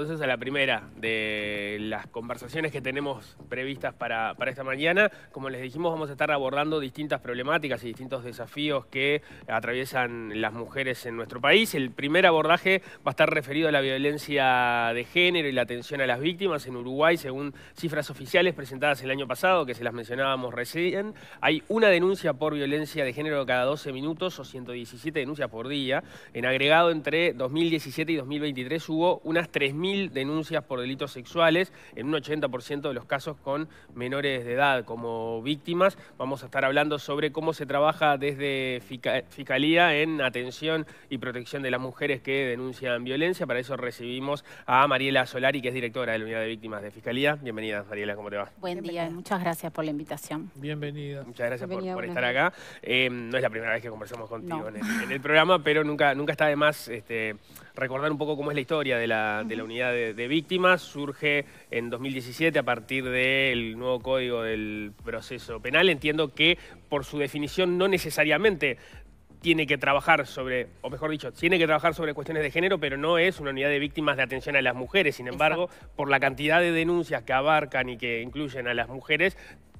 entonces a la primera de las conversaciones que tenemos previstas para, para, esta mañana. Como les dijimos, vamos a estar abordando distintas problemáticas y distintos desafíos que atraviesan las mujeres en nuestro país. El primer abordaje va a estar referido a la violencia de género y la atención a las víctimas. En Uruguay, según cifras oficiales presentadas el año pasado, que se las mencionábamos recién, hay una denuncia por violencia de género cada 12 minutos o 117 denuncias por día. En agregado, entre 2017 y 2023 hubo unas 3.000 mil denuncias por delitos sexuales, en un 80% de los casos con menores de edad como víctimas. Vamos a estar hablando sobre cómo se trabaja desde Fiscalía en atención y protección de las mujeres que denuncian violencia. Para eso recibimos a Mariela Solari, que es directora de la Unidad de Víctimas de Fiscalía. Bienvenida, Mariela, ¿cómo te va? Buen día, muchas gracias por la invitación. Bienvenida. Muchas gracias por, estar acá. Eh, no es la primera vez que conversamos contigo en, el, programa, pero nunca, nunca está de más... Este, recordar un poco cómo es la historia de la, unidad de, víctimas. Surge en 2017 a partir del nuevo código del proceso penal. Entiendo que por su definición no necesariamente tiene que trabajar sobre, o mejor dicho, tiene que trabajar sobre cuestiones de género, pero no es una unidad de víctimas de atención a las mujeres. Sin embargo, por la cantidad de denuncias que abarcan y que incluyen a las mujeres,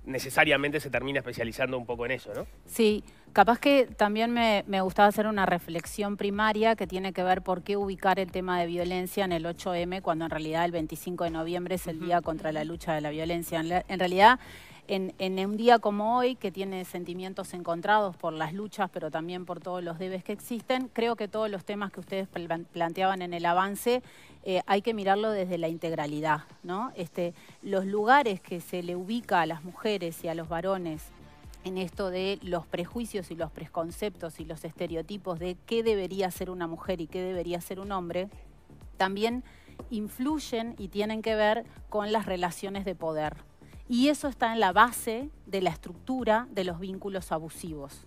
necesariamente se termina especializando un poco en eso, ¿no? Sí, capaz que también me, gustaba hacer una reflexión primaria que tiene que ver por qué ubicar el tema de violencia en el 8M cuando en realidad el 25 de noviembre es el Día contra la Lucha de la Violencia. en realidad en, un día como hoy, que tiene sentimientos encontrados por las luchas, pero también por todos los debes que existen, creo que todos los temas que ustedes planteaban en el avance eh, hay que mirarlo desde la integralidad. ¿no? Este, los lugares que se le ubica a las mujeres y a los varones en esto de los prejuicios y los preconceptos y los estereotipos de qué debería ser una mujer y qué debería ser un hombre, también influyen y tienen que ver con las relaciones de poder. Y eso está en la base de la estructura de los vínculos abusivos.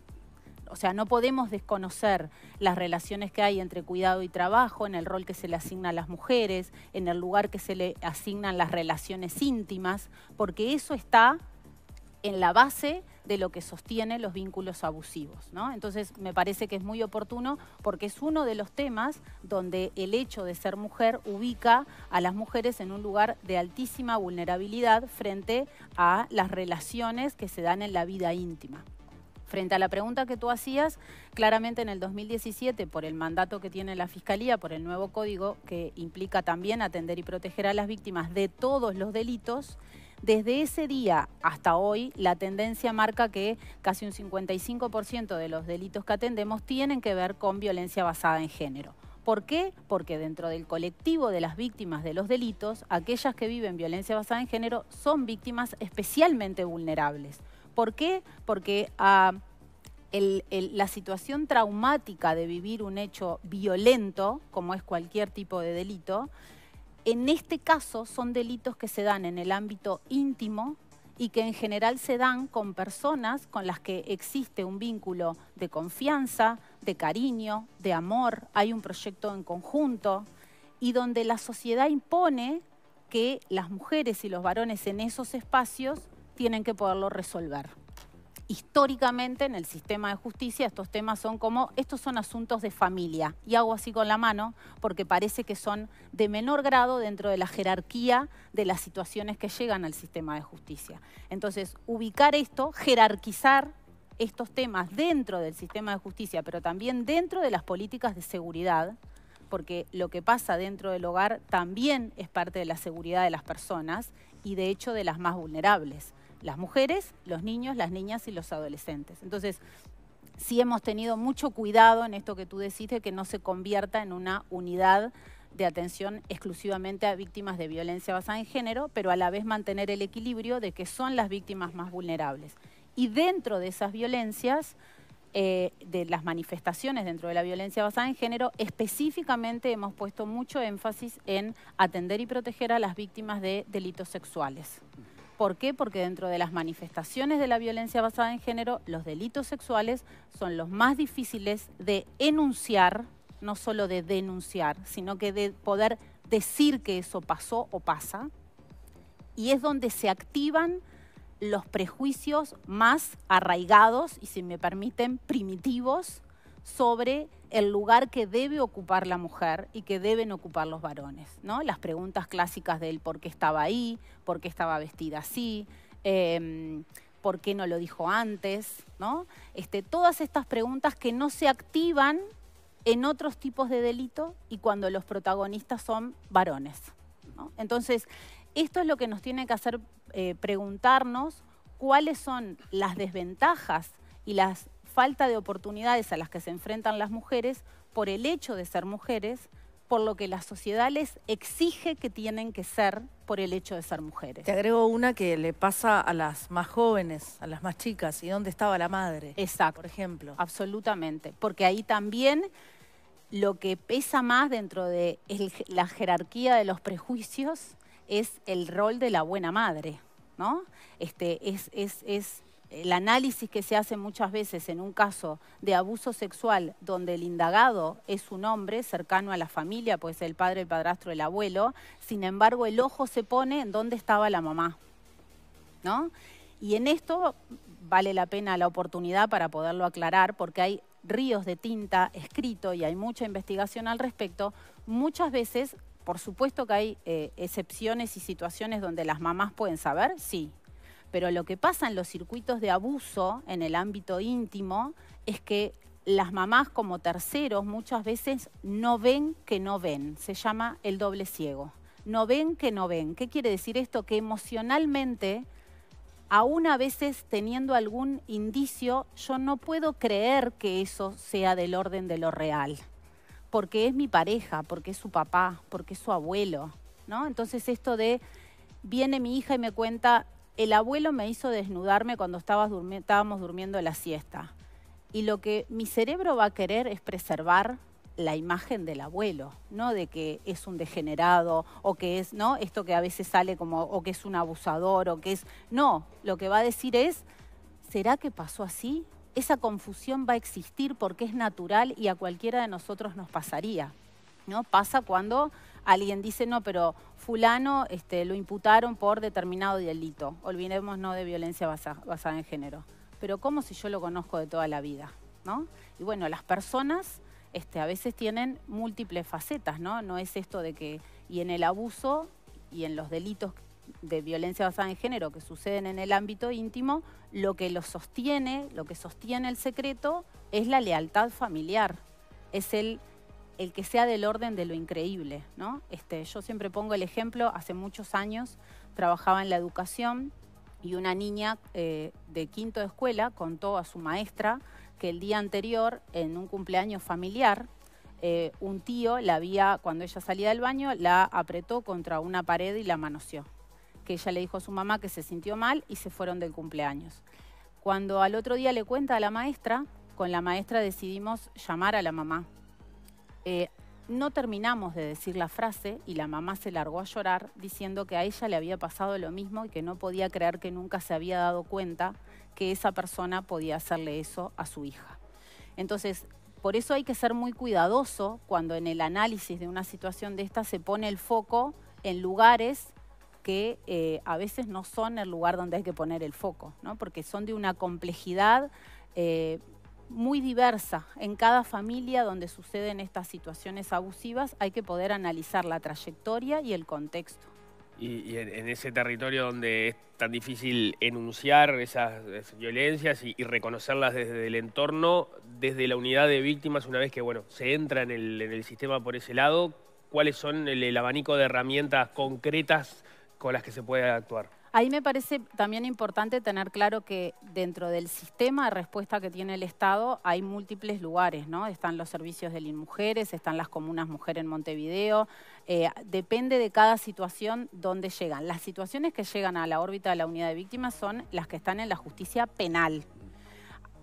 O sea, no podemos desconocer las relaciones que hay entre cuidado y trabajo, en el rol que se le asigna a las mujeres, en el lugar que se le asignan las relaciones íntimas, porque eso está en la base de lo que sostiene los vínculos abusivos. ¿no? Entonces me parece que es muy oportuno porque es uno de los temas donde el hecho de ser mujer ubica a las mujeres en un lugar de altísima vulnerabilidad frente a las relaciones que se dan en la vida íntima. Frente a la pregunta que tú hacías, claramente en el 2017, por el mandato que tiene la Fiscalía, por el nuevo código que implica también atender y proteger a las víctimas de todos los delitos, desde ese día hasta hoy, la tendencia marca que casi un 55% de los delitos que atendemos tienen que ver con violencia basada en género. ¿Por qué? Porque dentro del colectivo de las víctimas de los delitos, aquellas que viven violencia basada en género son víctimas especialmente vulnerables. ¿Por qué? Porque ah, la situación traumática de vivir un hecho violento, como es cualquier tipo de delito, en este caso son delitos que se dan en el ámbito íntimo y que en general se dan con personas con las que existe un vínculo de confianza, de cariño, de amor, hay un proyecto en conjunto y donde la sociedad impone que las mujeres y los varones en esos espacios tienen que poderlo resolver históricamente en el sistema de justicia estos temas son como, estos son asuntos de familia. Y hago así con la mano porque parece que son de menor grado dentro de la jerarquía de las situaciones que llegan al sistema de justicia. Entonces, ubicar esto, jerarquizar estos temas dentro del sistema de justicia, pero también dentro de las políticas de seguridad, porque lo que pasa dentro del hogar también es parte de la seguridad de las personas y de hecho de las más vulnerables las mujeres, los niños, las niñas y los adolescentes. Entonces, sí hemos tenido mucho cuidado en esto que tú decís, que no se convierta en una unidad de atención exclusivamente a víctimas de violencia basada en género, pero a la vez mantener el equilibrio de que son las víctimas más vulnerables. Y dentro de esas violencias, eh, de las manifestaciones dentro de la violencia basada en género, específicamente hemos puesto mucho énfasis en atender y proteger a las víctimas de delitos sexuales. ¿Por qué? Porque dentro de las manifestaciones de la violencia basada en género, los delitos sexuales son los más difíciles de enunciar, no solo de denunciar, sino que de poder decir que eso pasó o pasa. Y es donde se activan los prejuicios más arraigados y, si me permiten, primitivos sobre el lugar que debe ocupar la mujer y que deben ocupar los varones, ¿no? Las preguntas clásicas del por qué estaba ahí, por qué estaba vestida así, em, por qué no lo dijo antes, ¿no? Este, todas estas preguntas que no se activan en otros tipos de delito y cuando los protagonistas son varones. Entonces, esto es lo que nos tiene que hacer eh, preguntarnos cuáles son las desventajas y las falta de oportunidades a las que se enfrentan las mujeres por el hecho de ser mujeres, por lo que la sociedad les exige que tienen que ser por el hecho de ser mujeres. Te agrego una que le pasa a las más jóvenes, a las más chicas, y dónde estaba la madre. Exacto. Por ejemplo. Absolutamente, porque ahí también lo que pesa más dentro de la jerarquía de los prejuicios es el rol de la buena madre, ¿no? Este, es, es el análisis que se hace muchas veces en un caso de abuso sexual donde el indagado es un hombre cercano a la familia, pues el padre, el padrastro, el abuelo, sin embargo el ojo se pone en dónde estaba la mamá. ¿No? Y en esto vale la pena la oportunidad para poderlo aclarar porque hay ríos de tinta escrito y hay mucha investigación al respecto, muchas veces, por supuesto que hay eh, excepciones y situaciones donde las mamás pueden saber, sí, pero lo que pasa en los circuitos de abuso en el ámbito íntimo es que las mamás como terceros muchas veces no ven que no ven, se llama el doble ciego. No ven que no ven. ¿Qué quiere decir esto? Que emocionalmente, aún a veces teniendo algún indicio, yo no puedo creer que eso sea del orden de lo real. Porque es mi pareja, porque es su papá, porque es su abuelo. ¿no? Entonces esto de, viene mi hija y me cuenta, el abuelo me hizo desnudarme cuando estábamos durmiendo la siesta. Y lo que mi cerebro va a querer es preservar la imagen del abuelo, no de que es un degenerado o que es, ¿no? Esto que a veces sale como, o que es un abusador o que es... No, lo que va a decir es, ¿será que pasó así? Esa confusión va a existir porque es natural y a cualquiera de nosotros nos pasaría, ¿no? Pasa cuando alguien dice, no, pero fulano este, lo imputaron por determinado delito. olvidemos no de violencia basada en género. Pero ¿cómo si yo lo conozco de toda la vida? ¿no? Y bueno, las personas este, a veces tienen múltiples facetas, ¿no? No es esto de que, y en el abuso y en los delitos de violencia basada en género que suceden en el ámbito íntimo, lo que lo sostiene, lo que sostiene el secreto, es la lealtad familiar, es el el que sea del orden de lo increíble. ¿no? Este, yo siempre pongo el ejemplo, hace muchos años trabajaba en la educación y una niña eh, de quinto de escuela contó a su maestra que el día anterior, en un cumpleaños familiar, eh, un tío la había, cuando ella salía del baño, la apretó contra una pared y la manoseó. Que ella le dijo a su mamá que se sintió mal y se fueron del cumpleaños. Cuando al otro día le cuenta a la maestra, con la maestra decidimos llamar a la mamá eh, no terminamos de decir la frase y la mamá se largó a llorar diciendo que a ella le había pasado lo mismo y que no podía creer que nunca se había dado cuenta que esa persona podía hacerle eso a su hija. Entonces, por eso hay que ser muy cuidadoso cuando en el análisis de una situación de esta se pone el foco en lugares que eh, a veces no son el lugar donde hay que poner el foco, ¿no? porque son de una complejidad eh, muy diversa en cada familia donde suceden estas situaciones abusivas, hay que poder analizar la trayectoria y el contexto. Y, en, ese territorio donde es tan difícil enunciar esas, eh, violencias y, reconocerlas desde el entorno, desde la unidad de víctimas, una vez que bueno, se entra en el, sistema por ese lado, ¿cuáles son el abanico de herramientas concretas con las que se puede actuar? Ahí me parece también importante tener claro que dentro del sistema de respuesta que tiene el Estado hay múltiples lugares, ¿no? Están los servicios de Mujeres, están las comunas Mujer en Montevideo. Eh, depende de cada situación dónde llegan. Las situaciones que llegan a la órbita de la unidad de víctimas son las que están en la justicia penal,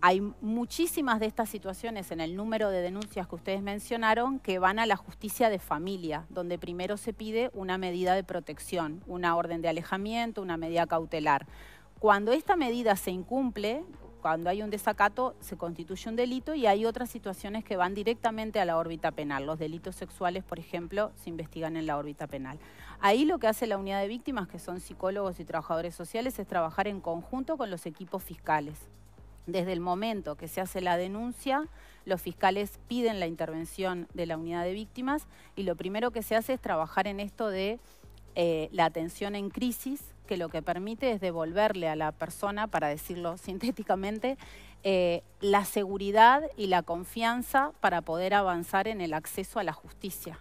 hay muchísimas de estas situaciones en el número de denuncias que ustedes mencionaron que van a la justicia de familia, donde primero se pide una medida de protección, una orden de alejamiento, una medida cautelar. Cuando esta medida se incumple, cuando hay un desacato, se constituye un delito y hay otras situaciones que van directamente a la órbita penal. Los delitos sexuales, por ejemplo, se investigan en la órbita penal. Ahí lo que hace la unidad de víctimas, que son psicólogos y trabajadores sociales, es trabajar en conjunto con los equipos fiscales desde el momento que se hace la denuncia, los fiscales piden la intervención de la unidad de víctimas y lo primero que se hace es trabajar en esto de eh, la atención en crisis, que lo que permite es devolverle a la persona, para decirlo sintéticamente, eh, la seguridad y la confianza para poder avanzar en el acceso a la justicia.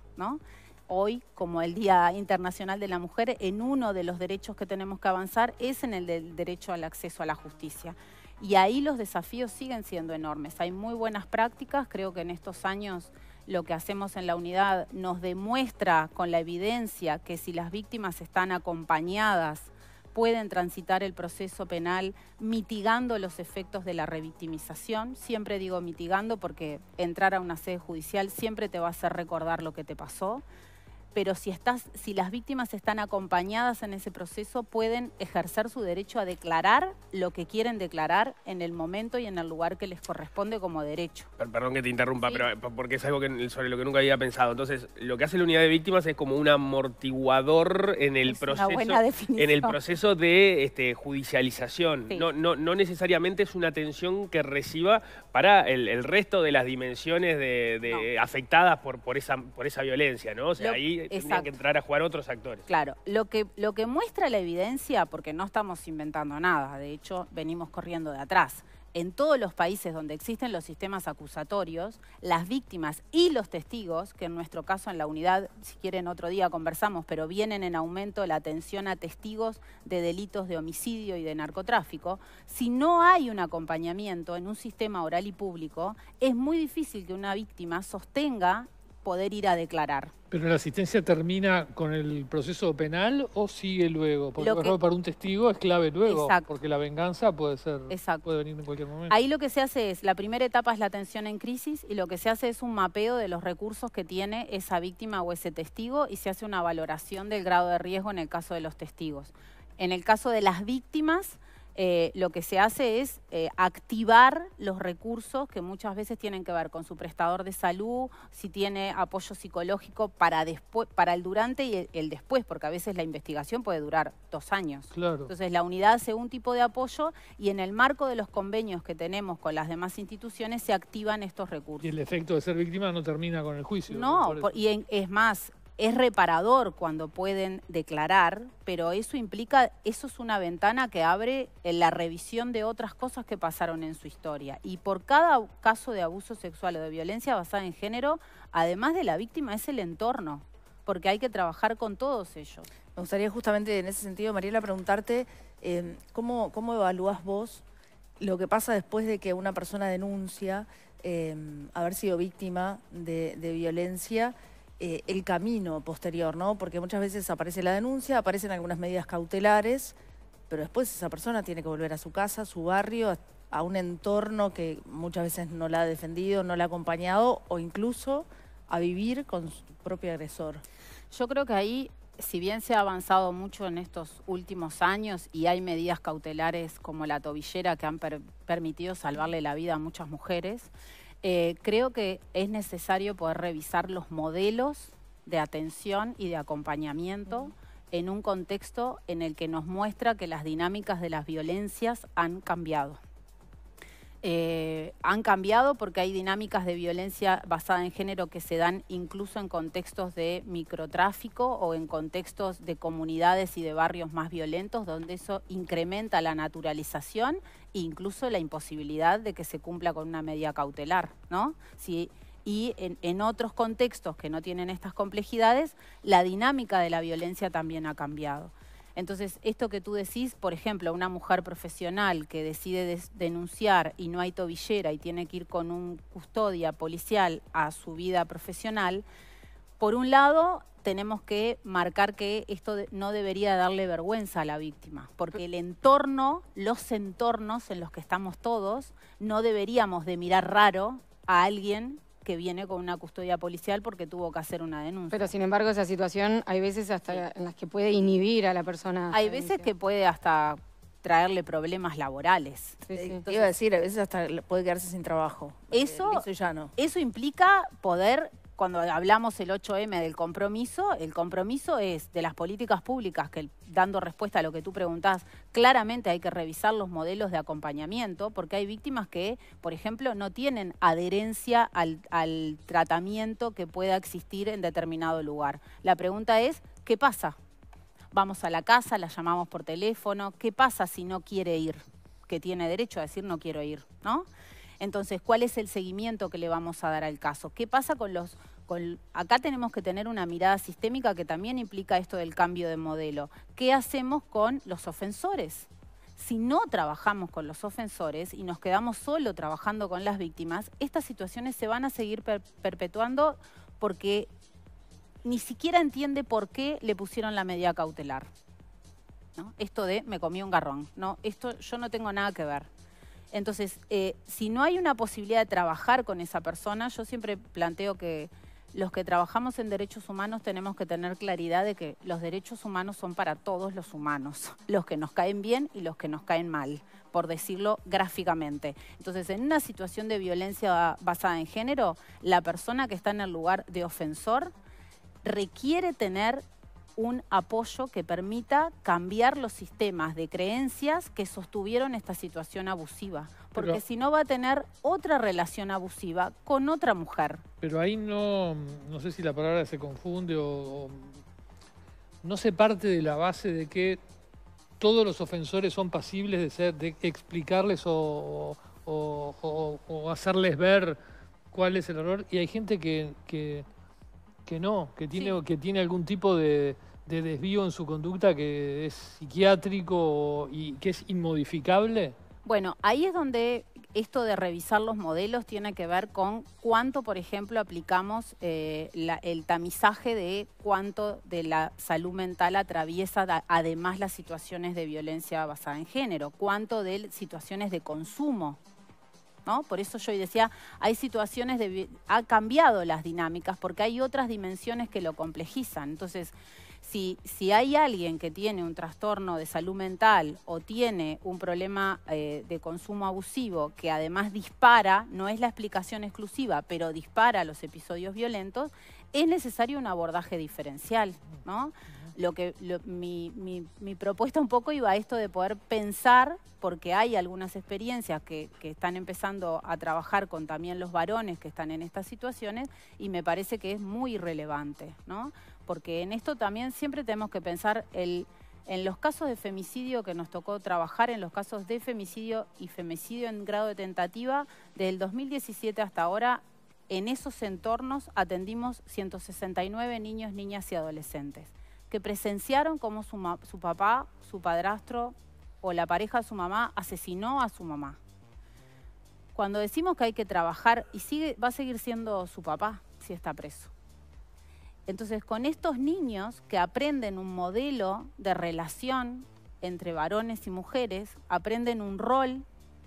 Hoy, como el Día Internacional de la Mujer, en uno de los derechos que tenemos que avanzar es en el del derecho al acceso a la justicia y ahí los desafíos siguen siendo enormes. Hay muy buenas prácticas, creo que en estos años lo que hacemos en la unidad nos demuestra con la evidencia que si las víctimas están acompañadas, pueden transitar el proceso penal mitigando los efectos de la revictimización. Siempre digo mitigando porque entrar a una sede judicial siempre te va a hacer recordar lo que te pasó pero si, estás, si las víctimas están acompañadas en ese proceso, pueden ejercer su derecho a declarar lo que quieren declarar en el momento y en el lugar que les corresponde como derecho. Perdón que te interrumpa, pero eh, porque es algo que, sobre lo que nunca había pensado. Entonces, lo que hace la unidad de víctimas es como un amortiguador en el proceso. En el proceso de este, judicialización. No, necesariamente es una atención que reciba para el, resto de las dimensiones de, afectadas por, por, esa, por esa violencia, ¿no? O sea, ahí tendrían que entrar a jugar otros actores. Claro, lo que, lo que muestra la evidencia, porque no estamos inventando nada, de hecho venimos corriendo de atrás. En todos los países donde existen los sistemas acusatorios, las víctimas y los testigos, que en nuestro caso en la unidad, si quieren otro día conversamos, pero vienen en aumento la atención a testigos de delitos de homicidio y de narcotráfico, si no hay un acompañamiento en un sistema oral y público, es muy difícil que una víctima sostenga poder ir a declarar. ¿Pero la asistencia termina con el proceso penal o sigue luego? Porque para un testigo es clave luego, porque la venganza puede ser puede venir en cualquier momento. Ahí lo que se hace es, la primera etapa es la atención en crisis y lo que se hace es un mapeo de los recursos que tiene esa víctima o ese testigo y se hace una valoración del grado de riesgo en el caso de los testigos. En el caso de las víctimas eh, lo que se hace es eh, activar los recursos que muchas veces tienen que ver con su prestador de salud, si tiene apoyo psicológico para después, para el durante y el, después, porque a veces la investigación puede durar dos años. Claro. Entonces la unidad hace un tipo de apoyo y en el marco de los convenios que tenemos con las demás instituciones se activan estos recursos. Y el efecto de ser víctima no termina con el juicio. No, y es más, es reparador cuando pueden declarar, pero eso implica, eso es una ventana que abre eh, la revisión de otras cosas que pasaron en su historia. Y por cada caso de abuso sexual o de violencia basada en género, además de la víctima, es el entorno, porque hay que trabajar con todos ellos. Me gustaría justamente en ese sentido, Mariela, preguntarte eh, ¿cómo, cómo evalúas vos lo que pasa después de que una persona denuncia eh, haber sido víctima de violencia. Eh, el camino posterior, ¿no? Porque muchas veces aparece la denuncia, aparecen algunas medidas cautelares, pero después esa persona tiene que volver a su casa, a su barrio, a, un entorno que muchas veces no la ha defendido, no la ha acompañado o incluso a vivir con su propio agresor. Yo creo que ahí si bien se ha avanzado mucho en estos últimos años y hay medidas cautelares como la tobillera que han permitido salvarle la vida a muchas mujeres, eh, creo que es necesario poder revisar los modelos de atención y de acompañamiento en un contexto en el que nos muestra que las dinámicas de las violencias han cambiado. Eh, han cambiado porque hay dinámicas de violencia basada en género que se dan incluso en contextos de microtráfico o en contextos de comunidades y de barrios más violentos, donde eso incrementa la naturalización e incluso la imposibilidad de que se cumpla con una medida cautelar, ¿no? Sí. y en otros contextos que no tienen estas complejidades, la dinámica de la violencia también ha cambiado. Entonces, esto que tú decís, por ejemplo, una mujer profesional que decide denunciar y no hay tobillera y tiene que ir con un custodia policial a su vida profesional, por un lado tenemos que marcar que esto no debería darle vergüenza a la víctima, porque el entorno, los entornos en los que estamos todos, no deberíamos de mirar raro a alguien que viene con una custodia policial porque tuvo que hacer una denuncia. Pero sin embargo esa situación hay veces hasta en las que puede inhibir a la persona. Hay veces que puede hasta traerle problemas laborales. Sí, sí. Te iba a decir, a veces hasta puede quedarse sin trabajo. Eso, eso ya no. Eso implica poder cuando hablamos el 8M del compromiso, el compromiso es de las políticas públicas que, dando respuesta a lo que tú preguntás, claramente hay que revisar los modelos de acompañamiento, porque hay víctimas que, por ejemplo, no tienen adherencia al, tratamiento que pueda existir en determinado lugar. La pregunta es, ¿qué pasa? Vamos a la casa, la llamamos por teléfono, ¿qué pasa si no quiere ir? Que tiene derecho a decir no quiero ir, ¿no? Entonces, ¿cuál es el seguimiento que le vamos a dar al caso? ¿Qué pasa con los... acá tenemos que tener una mirada sistémica que también implica esto del cambio de modelo. ¿Qué hacemos con los ofensores? Si no trabajamos con los ofensores y nos quedamos solo trabajando con las víctimas, estas situaciones se van a seguir perpetuando porque ni siquiera entiende por qué le pusieron la medida cautelar. Esto de me comí un garrón. No, esto yo no tengo nada que ver. Entonces, eh, si no hay una posibilidad de trabajar con esa persona, yo siempre planteo que los que trabajamos en derechos humanos tenemos que tener claridad de que los derechos humanos son para todos los humanos, los que nos caen bien y los que nos caen mal, por decirlo gráficamente. Entonces, en una situación de violencia basada en género, la persona que está en el lugar de ofensor requiere tener un apoyo que permita cambiar los sistemas de creencias que sostuvieron esta situación abusiva. Porque si no va a tener otra relación abusiva con otra mujer. Pero ahí no, no sé si la palabra se confunde o, no se parte de la base de que todos los ofensores son pasibles de ser, de explicarles o, hacerles ver cuál es el error. Y hay gente que que no, que tiene, que tiene algún tipo de, desvío en su conducta que es psiquiátrico y que es inmodificable? Bueno, ahí es donde esto de revisar los modelos tiene que ver con cuánto, por ejemplo, aplicamos eh, el tamizaje de cuánto de la salud mental atraviesa además las situaciones de violencia basada en género, cuánto de situaciones de consumo ¿no? Por eso yo decía, hay situaciones de... ha cambiado las dinámicas porque hay otras dimensiones que lo complejizan. Entonces, si, si hay alguien que tiene un trastorno de salud mental o tiene un problema eh, de consumo abusivo que además dispara, no es la explicación exclusiva, pero dispara los episodios violentos, es necesario un abordaje diferencial, ¿no? lo que mi, propuesta un poco iba a esto de poder pensar, porque hay algunas experiencias que, están empezando a trabajar con también los varones que están en estas situaciones, y me parece que es muy relevante, ¿no? Porque en esto también siempre tenemos que pensar el, en los casos de femicidio que nos tocó trabajar, en los casos de femicidio y femicidio en grado de tentativa, del 2017 hasta ahora, en esos entornos atendimos 169 niños, niñas y adolescentes que presenciaron cómo su, papá, su padrastro o la pareja de su mamá asesinó a su mamá. Cuando decimos que hay que trabajar, y sigue, va a seguir siendo su papá si está preso. Entonces, con estos niños que aprenden un modelo de relación entre varones y mujeres, aprenden un rol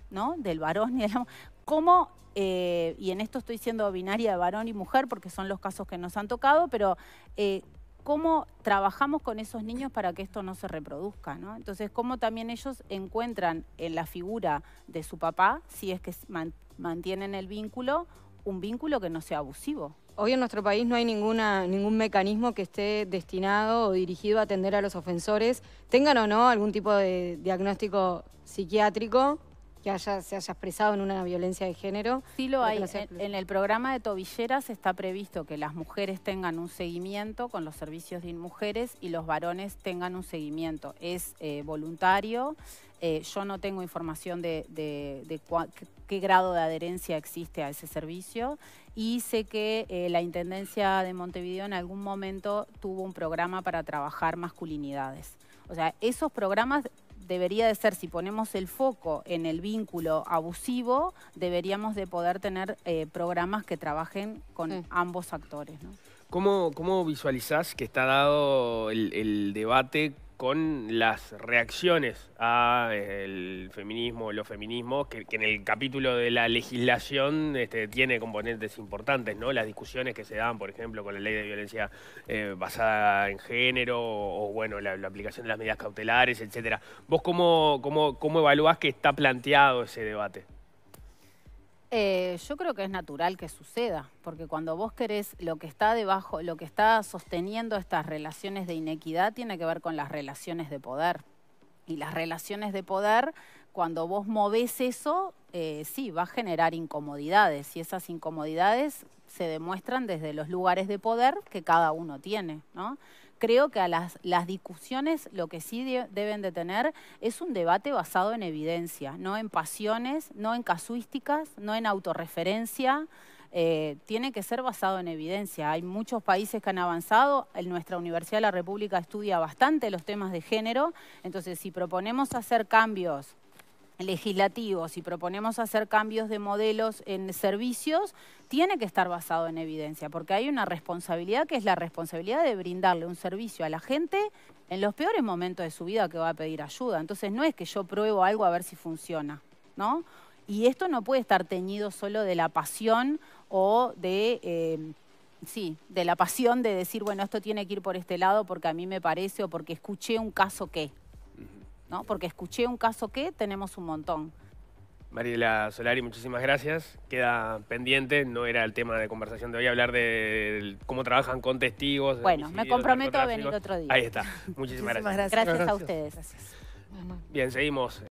¿no? del varón y de la cómo, eh, y en esto estoy siendo binaria de varón y mujer porque son los casos que nos han tocado, pero eh, cómo trabajamos con esos niños para que esto no se reproduzca, ¿no? Entonces, cómo también ellos encuentran en la figura de su papá, si es que mantienen el vínculo, un vínculo que no sea abusivo. Hoy en nuestro país no hay ninguna, ningún mecanismo que esté destinado o dirigido a atender a los ofensores, tengan o no algún tipo de diagnóstico psiquiátrico que se haya expresado en una violencia de género. Sí lo hay. en, el programa de tobilleras está previsto que las mujeres tengan un seguimiento con los servicios de mujeres y los varones tengan un seguimiento. Es eh, voluntario. Eh, yo no tengo información de, qué, grado de adherencia existe a ese servicio y sé que eh, la Intendencia de Montevideo en algún momento tuvo un programa para trabajar masculinidades. O sea, esos programas debería de ser, si ponemos el foco en el vínculo abusivo, deberíamos de poder tener eh, programas que trabajen con mm. ambos actores. ¿no? ¿Cómo, visualizás que está dado el debate con las reacciones a eh, el feminismo, los feminismos, que, en el capítulo de la legislación este, tiene componentes importantes, ¿no? Las discusiones que se dan, por ejemplo, con la ley de violencia eh, basada en género, o, bueno, la, aplicación de las medidas cautelares, etcétera. ¿Vos cómo, cómo, cómo evaluás que está planteado ese debate? Eh, yo creo que es natural que suceda, porque cuando vos querés lo que está debajo, lo que está sosteniendo estas relaciones de inequidad tiene que ver con las relaciones de poder. Y las relaciones de poder, cuando vos movés eso, eh, sí, va a generar incomodidades. Y esas incomodidades se demuestran desde los lugares de poder que cada uno tiene, ¿no? creo que a las, discusiones lo que sí deben de tener es un debate basado en evidencia, no en pasiones, no en casuísticas, no en autorreferencia. Eh, tiene que ser basado en evidencia. Hay muchos países que han avanzado, nuestra Universidad de la República estudia bastante los temas de género, entonces si proponemos hacer cambios legislativos y proponemos hacer cambios de modelos en servicios, tiene que estar basado en evidencia, porque hay una responsabilidad que es la responsabilidad de brindarle un servicio a la gente en los peores momentos de su vida que va a pedir ayuda. Entonces no es que yo pruebo algo a ver si funciona, ¿no? Y esto no puede estar teñido solo de la pasión o de... Eh, sí, de la pasión de decir, bueno, esto tiene que ir por este lado porque a mí me parece o porque escuché un caso que, porque escuché un caso que tenemos un montón. Mariela Solari, muchísimas gracias. Queda pendiente, no era el tema de conversación de hoy, hablar de cómo trabajan con testigos. Bueno, me comprometo a venir otro día. Ahí está, muchísimas, gracias. gracias. gracias. a ustedes. Bien, seguimos.